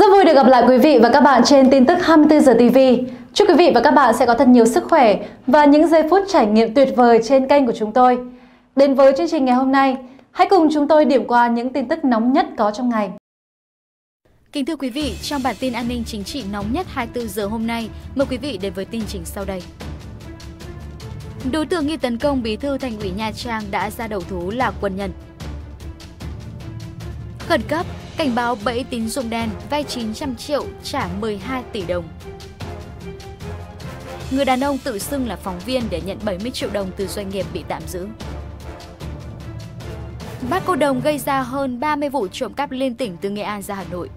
Rất vui được gặp lại quý vị và các bạn trên tin tức 24 giờ TV. Chúc quý vị và các bạn sẽ có thật nhiều sức khỏe và những giây phút trải nghiệm tuyệt vời trên kênh của chúng tôi. Đến với chương trình ngày hôm nay, hãy cùng chúng tôi điểm qua những tin tức nóng nhất có trong ngày. Kính thưa quý vị, trong bản tin an ninh chính trị nóng nhất 24 giờ hôm nay, mời quý vị đến với tin chính sau đây. Đối tượng nghi tấn công bí thư thành ủy Nha Trang đã ra đầu thú là quân nhân. Khẩn cấp, Cảnh báo bẫy tín dụng đen, vay 900 triệu trả 12 tỷ đồng. Người đàn ông tự xưng là phóng viên để nhận 70 triệu đồng từ doanh nghiệp bị tạm giữ. Bác cô đồng gây ra hơn 30 vụ trộm cắp liên tỉnh từ Nghệ An ra Hà Nội.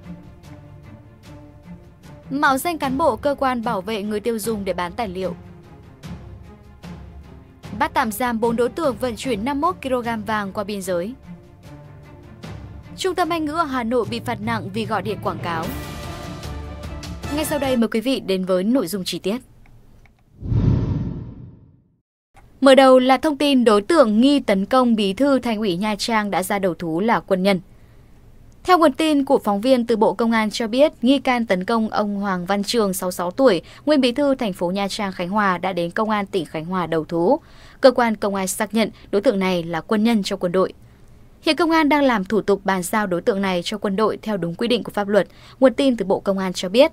Mạo danh cán bộ cơ quan bảo vệ người tiêu dùng để bán tài liệu. Bắt tạm giam 4 đối tượng vận chuyển 51 kg vàng qua biên giới. Trung tâm Anh ngữ ở Hà Nội bị phạt nặng vì gọi điện quảng cáo. Ngay sau đây mời quý vị đến với nội dung chi tiết. Mở đầu là thông tin đối tượng nghi tấn công bí thư thành ủy Nha Trang đã ra đầu thú là quân nhân. Theo nguồn tin của phóng viên từ Bộ Công an cho biết, nghi can tấn công ông Hoàng Văn Trường, 66 tuổi, nguyên bí thư thành phố Nha Trang, Khánh Hòa đã đến Công an tỉnh Khánh Hòa đầu thú. Cơ quan công an xác nhận đối tượng này là quân nhân trong quân đội. Hiện công an đang làm thủ tục bàn giao đối tượng này cho quân đội theo đúng quy định của pháp luật, nguồn tin từ Bộ Công an cho biết.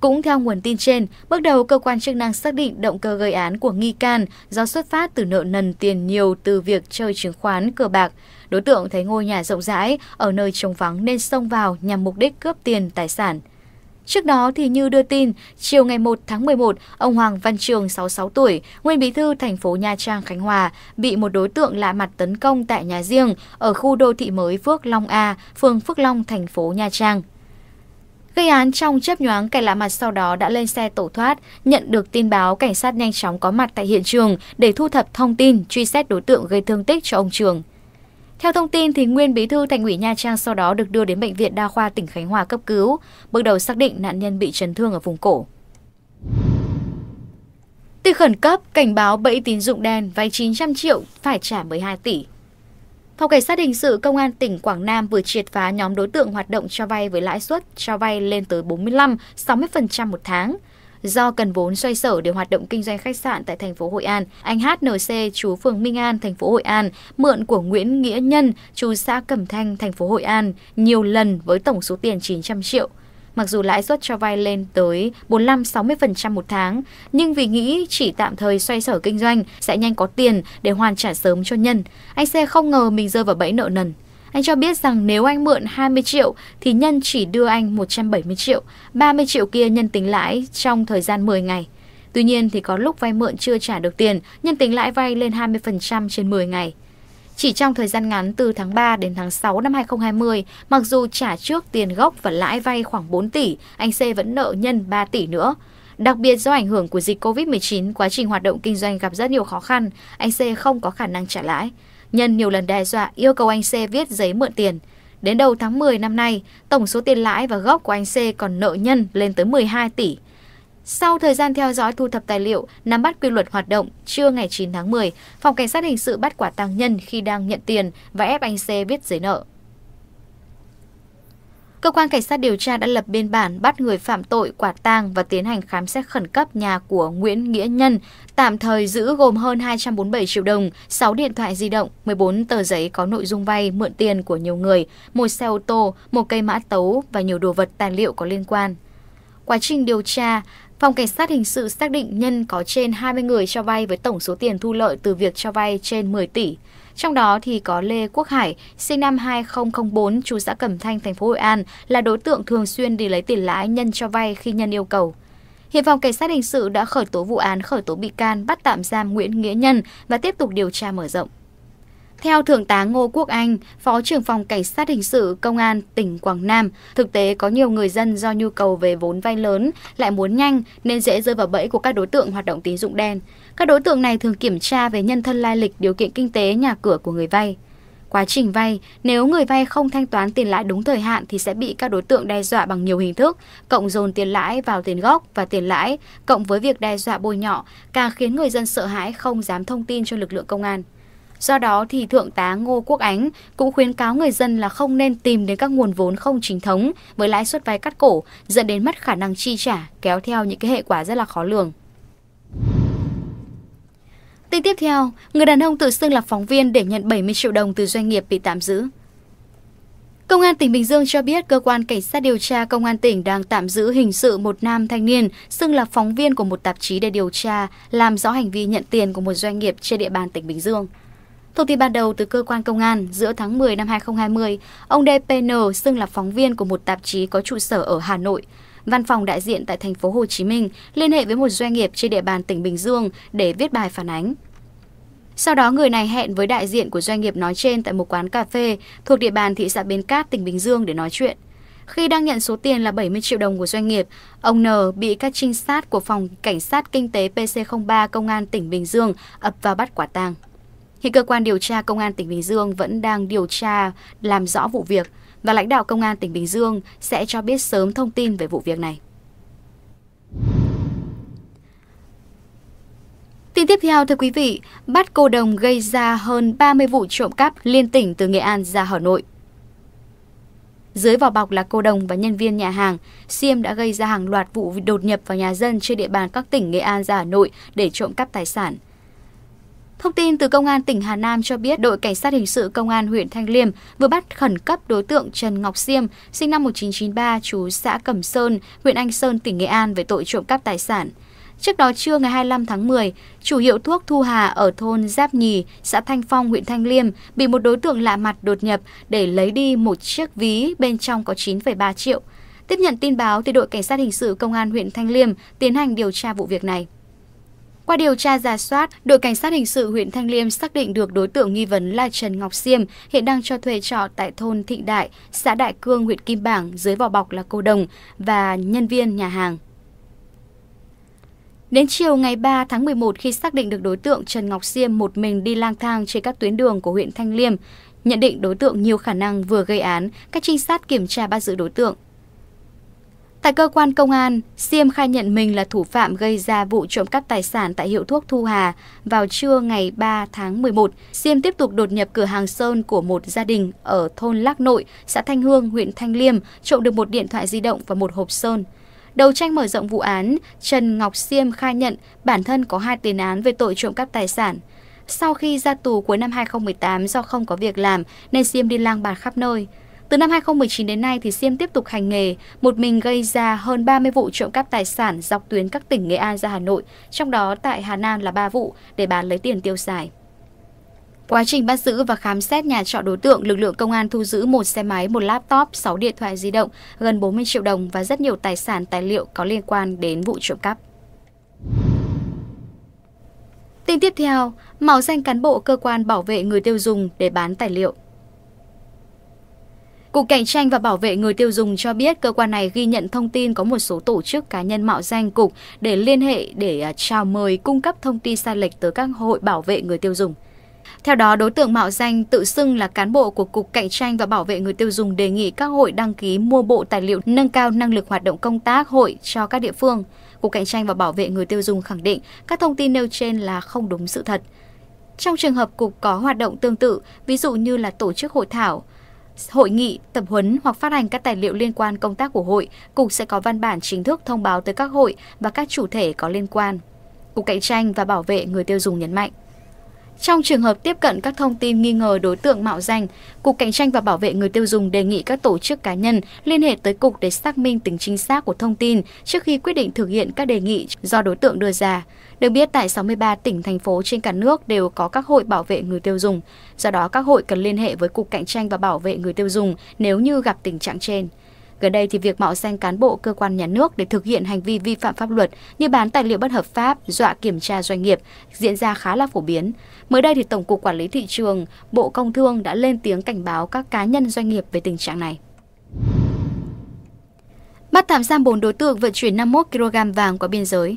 Cũng theo nguồn tin trên, bước đầu cơ quan chức năng xác định động cơ gây án của nghi can do xuất phát từ nợ nần tiền nhiều từ việc chơi chứng khoán, cờ bạc. Đối tượng thấy ngôi nhà rộng rãi, ở nơi trống vắng nên xông vào nhằm mục đích cướp tiền, tài sản. Trước đó thì như đưa tin, chiều ngày 1 tháng 11, ông Hoàng Văn Trường 66 tuổi, nguyên bí thư thành phố Nha Trang Khánh Hòa, bị một đối tượng lạ mặt tấn công tại nhà riêng ở khu đô thị mới Phước Long A, phường Phước Long, thành phố Nha Trang. Gây án trong chớp nhoáng, kẻ lạ mặt sau đó đã lên xe tẩu thoát. Nhận được tin báo, cảnh sát nhanh chóng có mặt tại hiện trường để thu thập thông tin, truy xét đối tượng gây thương tích cho ông Trường. Theo thông tin, thì nguyên bí thư Thành ủy Nha Trang sau đó được đưa đến Bệnh viện Đa khoa tỉnh Khánh Hòa cấp cứu. Bước đầu xác định nạn nhân bị chấn thương ở vùng cổ. Tin khẩn cấp, cảnh báo bẫy tín dụng đen, vay 900 triệu, phải trả 12 tỷ. Phòng Cảnh sát Hình sự Công an tỉnh Quảng Nam vừa triệt phá nhóm đối tượng hoạt động cho vay với lãi suất cho vay lên tới 45-60% một tháng – Do cần vốn xoay sở để hoạt động kinh doanh khách sạn tại thành phố Hội An, anh HNC chú phường Minh An, thành phố Hội An mượn của Nguyễn Nghĩa Nhân, chú xã Cẩm Thanh, thành phố Hội An nhiều lần với tổng số tiền 900 triệu. Mặc dù lãi suất cho vay lên tới 45-60% một tháng, nhưng vì nghĩ chỉ tạm thời xoay sở kinh doanh sẽ nhanh có tiền để hoàn trả sớm cho Nhân, anh C không ngờ mình rơi vào bẫy nợ nần. Anh cho biết rằng nếu anh mượn 20 triệu thì Nhân chỉ đưa anh 170 triệu, 30 triệu kia Nhân tính lãi trong thời gian 10 ngày. Tuy nhiên thì có lúc vay mượn chưa trả được tiền, Nhân tính lãi vay lên 20% trên 10 ngày. Chỉ trong thời gian ngắn từ tháng 3 đến tháng 6 năm 2020, mặc dù trả trước tiền gốc và lãi vay khoảng 4 tỷ, anh C vẫn nợ nhân 3 tỷ nữa. Đặc biệt do ảnh hưởng của dịch COVID-19, quá trình hoạt động kinh doanh gặp rất nhiều khó khăn, anh C không có khả năng trả lãi. Nhân nhiều lần đe dọa yêu cầu anh C viết giấy mượn tiền. Đến đầu tháng 10 năm nay, tổng số tiền lãi và gốc của anh C còn nợ nhân lên tới 12 tỷ. Sau thời gian theo dõi thu thập tài liệu, nắm bắt quy luật hoạt động, trưa ngày 9 tháng 10, Phòng Cảnh sát Hình sự bắt quả tăng nhân khi đang nhận tiền và ép anh C viết giấy nợ. Cơ quan cảnh sát điều tra đã lập biên bản bắt người phạm tội quả tang và tiến hành khám xét khẩn cấp nhà của Nguyễn Nghĩa Nhân, tạm thời giữ gồm hơn 247 triệu đồng, 6 điện thoại di động, 14 tờ giấy có nội dung vay mượn tiền của nhiều người, một xe ô tô, một cây mã tấu và nhiều đồ vật tài liệu có liên quan. Quá trình điều tra, Phòng Cảnh sát Hình sự xác định Nhân có trên 20 người cho vay với tổng số tiền thu lợi từ việc cho vay trên 10 tỷ. Trong đó thì có Lê Quốc Hải, sinh năm 2004, chú xã Cẩm Thanh, thành phố Hội An, là đối tượng thường xuyên đi lấy tiền lãi nhân cho vay khi nhân yêu cầu. Hiện phòng cảnh sát hình sự đã khởi tố vụ án, khởi tố bị can, bắt tạm giam Nguyễn Nghĩa Nhân và tiếp tục điều tra mở rộng. Theo Thượng tá Ngô Quốc Anh, Phó trưởng phòng Cảnh sát Hình sự Công an tỉnh Quảng Nam, thực tế có nhiều người dân do nhu cầu về vốn vay lớn lại muốn nhanh nên dễ rơi vào bẫy của các đối tượng hoạt động tín dụng đen. Các đối tượng này thường kiểm tra về nhân thân lai lịch, điều kiện kinh tế, nhà cửa của người vay. Quá trình vay, nếu người vay không thanh toán tiền lãi đúng thời hạn thì sẽ bị các đối tượng đe dọa bằng nhiều hình thức, cộng dồn tiền lãi vào tiền gốc và tiền lãi, cộng với việc đe dọa bôi nhọ, càng khiến người dân sợ hãi không dám thông tin cho lực lượng công an. Do đó thì Thượng tá Ngô Quốc Ánh cũng khuyến cáo người dân là không nên tìm đến các nguồn vốn không chính thống với lãi suất vay cắt cổ dẫn đến mất khả năng chi trả kéo theo những cái hệ quả rất là khó lường. Tin tiếp theo, người đàn ông tự xưng là phóng viên để nhận 70 triệu đồng từ doanh nghiệp bị tạm giữ. Công an tỉnh Bình Dương cho biết cơ quan cảnh sát điều tra công an tỉnh đang tạm giữ hình sự một nam thanh niên xưng là phóng viên của một tạp chí để điều tra, làm rõ hành vi nhận tiền của một doanh nghiệp trên địa bàn tỉnh Bình Dương. Thông tin ban đầu từ cơ quan công an, giữa tháng 10 năm 2020, ông DPN xưng là phóng viên của một tạp chí có trụ sở ở Hà Nội. Văn phòng đại diện tại thành phố Hồ Chí Minh liên hệ với một doanh nghiệp trên địa bàn tỉnh Bình Dương để viết bài phản ánh. Sau đó người này hẹn với đại diện của doanh nghiệp nói trên tại một quán cà phê thuộc địa bàn thị xã Bến Cát, tỉnh Bình Dương để nói chuyện. Khi đang nhận số tiền là 70 triệu đồng của doanh nghiệp, ông N bị các trinh sát của phòng cảnh sát kinh tế PC03 công an tỉnh Bình Dương ập vào bắt quả tang. Hiện cơ quan điều tra Công an tỉnh Bình Dương vẫn đang điều tra làm rõ vụ việc và lãnh đạo Công an tỉnh Bình Dương sẽ cho biết sớm thông tin về vụ việc này. Tin tiếp theo thưa quý vị, bắt cô đồng gây ra hơn 30 vụ trộm cắp liên tỉnh từ Nghệ An ra Hà Nội. Dưới vỏ bọc là cô đồng và nhân viên nhà hàng, Siêm đã gây ra hàng loạt vụ đột nhập vào nhà dân trên địa bàn các tỉnh Nghệ An ra Hà Nội để trộm cắp tài sản. Thông tin từ Công an tỉnh Hà Nam cho biết đội Cảnh sát hình sự Công an huyện Thanh Liêm vừa bắt khẩn cấp đối tượng Trần Ngọc Siêm, sinh năm 1993, trú xã Cẩm Sơn, huyện Anh Sơn, tỉnh Nghệ An về tội trộm cắp tài sản. Trước đó trưa ngày 25 tháng 10, chủ hiệu thuốc Thu Hà ở thôn Giáp Nhì, xã Thanh Phong, huyện Thanh Liêm bị một đối tượng lạ mặt đột nhập để lấy đi một chiếc ví bên trong có 9,3 triệu. Tiếp nhận tin báo thì đội cảnh sát hình sự công an huyện Thanh Liêm tiến hành điều tra vụ việc này. Qua điều tra giả soát, đội cảnh sát hình sự huyện Thanh Liêm xác định được đối tượng nghi vấn là Trần Ngọc Siêm, hiện đang cho thuê trọ tại thôn Thịnh Đại, xã Đại Cương, huyện Kim Bảng, dưới vỏ bọc là cô đồng và nhân viên nhà hàng. Đến chiều ngày 3 tháng 11 khi xác định được đối tượng Trần Ngọc Siêm một mình đi lang thang trên các tuyến đường của huyện Thanh Liêm, nhận định đối tượng nhiều khả năng vừa gây án, các trinh sát kiểm tra bắt giữ đối tượng. Tại cơ quan công an, Siêm khai nhận mình là thủ phạm gây ra vụ trộm cắp tài sản tại hiệu thuốc Thu Hà vào trưa ngày 3 tháng 11. Siêm tiếp tục đột nhập cửa hàng sơn của một gia đình ở thôn Lác Nội, xã Thanh Hương, huyện Thanh Liêm, trộm được một điện thoại di động và một hộp sơn. Đầu tranh mở rộng vụ án, Trần Ngọc Siêm khai nhận bản thân có hai tiền án về tội trộm cắp tài sản. Sau khi ra tù cuối năm 2018 do không có việc làm nên Siêm đi lang bạt khắp nơi. Từ năm 2019 đến nay thì Siêm tiếp tục hành nghề, một mình gây ra hơn 30 vụ trộm cắp tài sản dọc tuyến các tỉnh Nghệ An ra Hà Nội, trong đó tại Hà Nam là 3 vụ để bán lấy tiền tiêu xài. Quá trình bắt giữ và khám xét nhà trọ đối tượng, lực lượng công an thu giữ một xe máy, một laptop, 6 điện thoại di động, gần 40 triệu đồng và rất nhiều tài sản tài liệu có liên quan đến vụ trộm cắp. Tin tiếp theo, mạo danh cán bộ cơ quan bảo vệ người tiêu dùng để bán tài liệu. Cục Cạnh tranh và Bảo vệ người tiêu dùng cho biết cơ quan này ghi nhận thông tin có một số tổ chức cá nhân mạo danh cục để liên hệ để à, chào mời cung cấp thông tin sai lệch tới các hội bảo vệ người tiêu dùng. Theo đó, đối tượng mạo danh tự xưng là cán bộ của Cục Cạnh tranh và Bảo vệ người tiêu dùng đề nghị các hội đăng ký mua bộ tài liệu nâng cao năng lực hoạt động công tác hội cho các địa phương. Cục Cạnh tranh và Bảo vệ người tiêu dùng khẳng định các thông tin nêu trên là không đúng sự thật. Trong trường hợp cục có hoạt động tương tự, ví dụ như là tổ chức hội thảo, hội nghị, tập huấn hoặc phát hành các tài liệu liên quan công tác của hội, Cục sẽ có văn bản chính thức thông báo tới các hội và các chủ thể có liên quan. Cục Cạnh tranh và Bảo vệ người tiêu dùng nhấn mạnh. Trong trường hợp tiếp cận các thông tin nghi ngờ đối tượng mạo danh, Cục Cạnh tranh và Bảo vệ người tiêu dùng đề nghị các tổ chức cá nhân liên hệ tới Cục để xác minh tính chính xác của thông tin trước khi quyết định thực hiện các đề nghị do đối tượng đưa ra. Được biết, tại 63 tỉnh, thành phố trên cả nước đều có các hội bảo vệ người tiêu dùng. Do đó, các hội cần liên hệ với Cục Cạnh tranh và Bảo vệ người tiêu dùng nếu như gặp tình trạng trên. Gần đây thì việc mạo danh cán bộ cơ quan nhà nước để thực hiện hành vi vi phạm pháp luật như bán tài liệu bất hợp pháp, dọa kiểm tra doanh nghiệp diễn ra khá là phổ biến. Mới đây thì Tổng cục Quản lý thị trường, Bộ Công Thương đã lên tiếng cảnh báo các cá nhân doanh nghiệp về tình trạng này. Bắt tạm giam 4 đối tượng vận chuyển 51 kg vàng qua biên giới.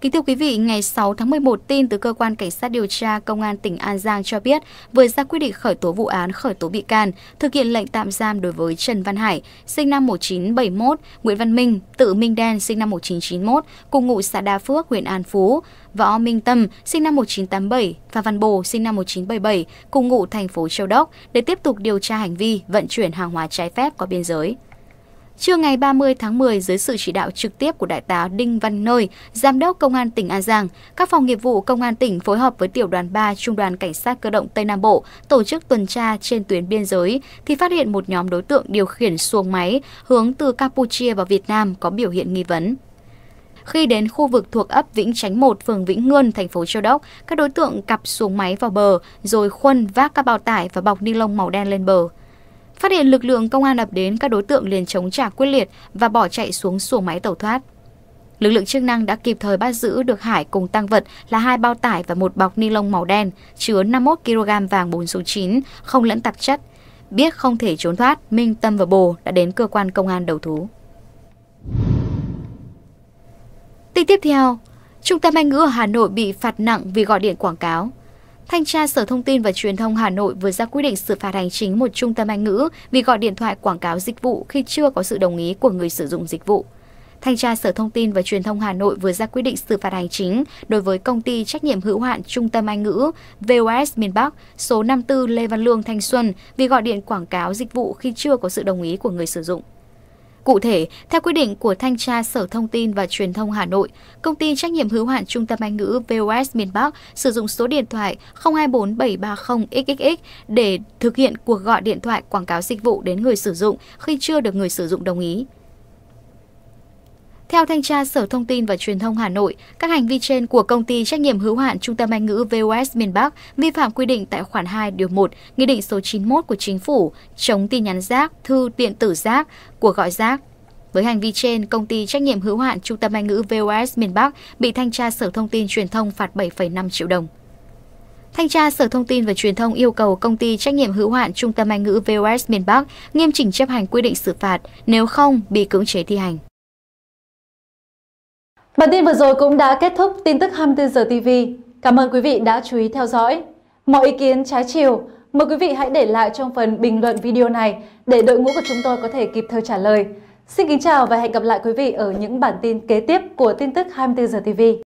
Kính thưa quý vị, ngày 6 tháng 11, tin từ Cơ quan Cảnh sát điều tra Công an tỉnh An Giang cho biết vừa ra quyết định khởi tố vụ án khởi tố bị can, thực hiện lệnh tạm giam đối với Trần Văn Hải, sinh năm 1971, Nguyễn Văn Minh, tự Minh Đen, sinh năm 1991, cùng ngụ xã Đa Phước, huyện An Phú, Võ Minh Tâm, sinh năm 1987, và Văn Bồ, sinh năm 1977, cùng ngụ thành phố Châu Đốc, để tiếp tục điều tra hành vi vận chuyển hàng hóa trái phép qua biên giới. Trưa ngày 30 tháng 10, dưới sự chỉ đạo trực tiếp của Đại tá Đinh Văn Nơi, Giám đốc Công an tỉnh An Giang, các phòng nghiệp vụ Công an tỉnh phối hợp với Tiểu đoàn 3 Trung đoàn Cảnh sát Cơ động Tây Nam Bộ tổ chức tuần tra trên tuyến biên giới thì phát hiện một nhóm đối tượng điều khiển xuồng máy hướng từ Campuchia vào Việt Nam có biểu hiện nghi vấn. Khi đến khu vực thuộc ấp Vĩnh Chánh 1, phường Vĩnh Ngươn, thành phố Châu Đốc, các đối tượng cặp xuống máy vào bờ rồi khuân vác các bao tải và bọc ni lông màu đen lên bờ. Phát hiện lực lượng công an ập đến, các đối tượng liền chống trả quyết liệt và bỏ chạy xuống xuồng máy tẩu thoát. Lực lượng chức năng đã kịp thời bắt giữ được Hải cùng tăng vật là hai bao tải và một bọc ni lông màu đen chứa 51 kg vàng 4 số 9, không lẫn tạp chất. Biết không thể trốn thoát, Minh, Tâm và Bồ đã đến cơ quan công an đầu thú. Tin tiếp theo, Trung tâm Anh ngữ ở Hà Nội bị phạt nặng vì gọi điện quảng cáo. Thanh tra Sở Thông tin và Truyền thông Hà Nội vừa ra quyết định xử phạt hành chính một trung tâm Anh ngữ vì gọi điện thoại quảng cáo dịch vụ khi chưa có sự đồng ý của người sử dụng dịch vụ. Thanh tra Sở Thông tin và Truyền thông Hà Nội vừa ra quyết định xử phạt hành chính đối với công ty trách nhiệm hữu hạn Trung tâm Anh ngữ VOS miền Bắc số 54 Lê Văn Lương Thanh Xuân vì gọi điện quảng cáo dịch vụ khi chưa có sự đồng ý của người sử dụng. Cụ thể, theo quyết định của Thanh tra Sở Thông tin và Truyền thông Hà Nội, công ty trách nhiệm hữu hạn Trung tâm Anh ngữ VOS miền Bắc sử dụng số điện thoại 024730XXX để thực hiện cuộc gọi điện thoại quảng cáo dịch vụ đến người sử dụng khi chưa được người sử dụng đồng ý. Theo thanh tra Sở Thông tin và Truyền thông Hà Nội, các hành vi trên của công ty trách nhiệm hữu hạn Trung tâm Anh ngữ VOS miền Bắc vi phạm quy định tại khoản 2 điều 1 Nghị định số 91 của Chính phủ chống tin nhắn rác, thư điện tử rác, cuộc gọi rác. Với hành vi trên, công ty trách nhiệm hữu hạn Trung tâm Anh ngữ VOS miền Bắc bị thanh tra Sở Thông tin Truyền thông phạt 7,5 triệu đồng. Thanh tra Sở Thông tin và Truyền thông yêu cầu công ty trách nhiệm hữu hạn Trung tâm Anh ngữ VOS miền Bắc nghiêm chỉnh chấp hành quy định xử phạt, nếu không bị cưỡng chế thi hành. Bản tin vừa rồi cũng đã kết thúc tin tức 24 giờ TV. Cảm ơn quý vị đã chú ý theo dõi. Mọi ý kiến trái chiều, mời quý vị hãy để lại trong phần bình luận video này để đội ngũ của chúng tôi có thể kịp thời trả lời. Xin kính chào và hẹn gặp lại quý vị ở những bản tin kế tiếp của tin tức 24 giờ TV.